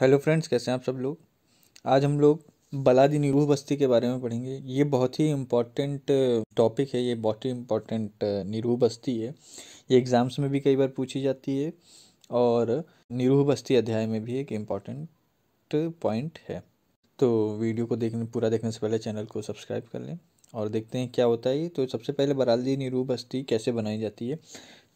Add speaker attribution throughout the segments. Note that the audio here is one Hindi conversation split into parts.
Speaker 1: हेलो फ्रेंड्स कैसे हैं आप सब लोग आज हम लोग बलादी निरूह बस्ती के बारे में पढ़ेंगे ये बहुत ही इम्पॉर्टेंट टॉपिक है ये बहुत ही इम्पॉर्टेंट निरूह बस्ती है ये एग्ज़ाम्स में भी कई बार पूछी जाती है और निरूह बस्ती अध्याय में भी एक इम्पॉर्टेंट पॉइंट है तो वीडियो को देखने पूरा देखने से पहले चैनल को सब्सक्राइब कर लें और देखते हैं क्या होता है तो सबसे पहले बलादी नीरू बस्ती कैसे बनाई जाती है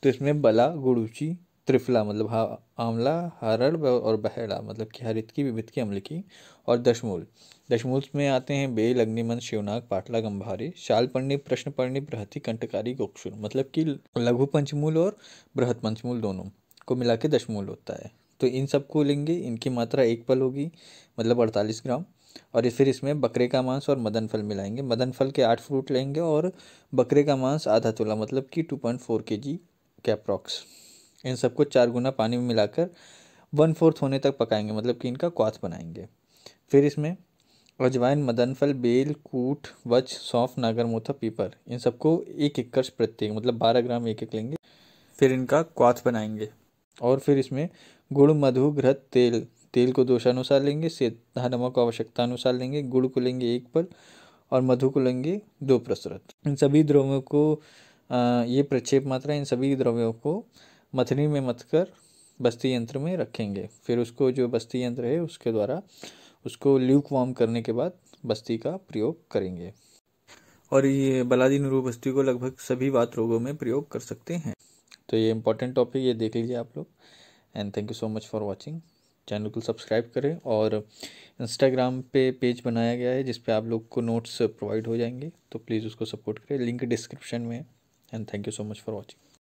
Speaker 1: तो इसमें बला गुड़ूची त्रिफला मतलब हा आंवला हरड़ और बहड़ा मतलब कि हरित की विविध की अम्ल की और दशमूल दशमूल में आते हैं बेल अग्निमन शिवनाग पाटला गंभारी प्रश्न पर्णी बृहति कंटकारी गोक्षुर मतलब कि लघु पंचमूल और बृहत पंचमूल दोनों को मिला के दशमूल होता है तो इन सबको लेंगे इनकी मात्रा एक पल होगी मतलब अड़तालीस ग्राम और फिर इसमें बकरे का मांस और मदन फल मिलाएंगे मदन फल के आठ फ्रूट लेंगे और बकरे का मांस आधा तोला मतलब कि टू पॉइंट फोर के जी के अप्रॉक्स इन सबको चार गुना पानी में मिलाकर वन फोर्थ होने तक पकाएंगे मतलब कि इनका क्वाथ बनाएंगे फिर इसमें अजवाइन मदनफल बेल कूट वच सौंफ नागरमोथा पीपर इन सबको एक कर्ष प्रत्येक मतलब बारह ग्राम एक एक लेंगे फिर इनका क्वाथ बनाएंगे और फिर इसमें गुड़ मधु घृत तेल तेल को दोषानुसार लेंगे सेधा नमक को आवश्यकता अनुसार लेंगे गुड़ को लेंगे एक पल और मधु को लेंगे दो प्रसरत इन सभी द्रव्यों को ये प्रक्षेप मात्रा इन सभी द्रव्यों को मथनी में मथ कर बस्ती यंत्र में रखेंगे फिर उसको जो बस्ती यंत्र है उसके द्वारा उसको ल्यूक वार्म करने के बाद बस्ती का प्रयोग करेंगे और ये बलादी नूरू बस्ती को लगभग सभी वात रोगों में प्रयोग कर सकते हैं तो ये इंपॉर्टेंट टॉपिक ये देख लीजिए आप लोग and thank you so much for watching channel को सब्सक्राइब करें और इंस्टाग्राम पे पेज बनाया गया है जिसपे आप लोग को नोट्स प्रोवाइड हो जाएंगे तो प्लीज़ उसको सपोर्ट करें लिंक डिस्क्रिप्शन में and thank you so much for watching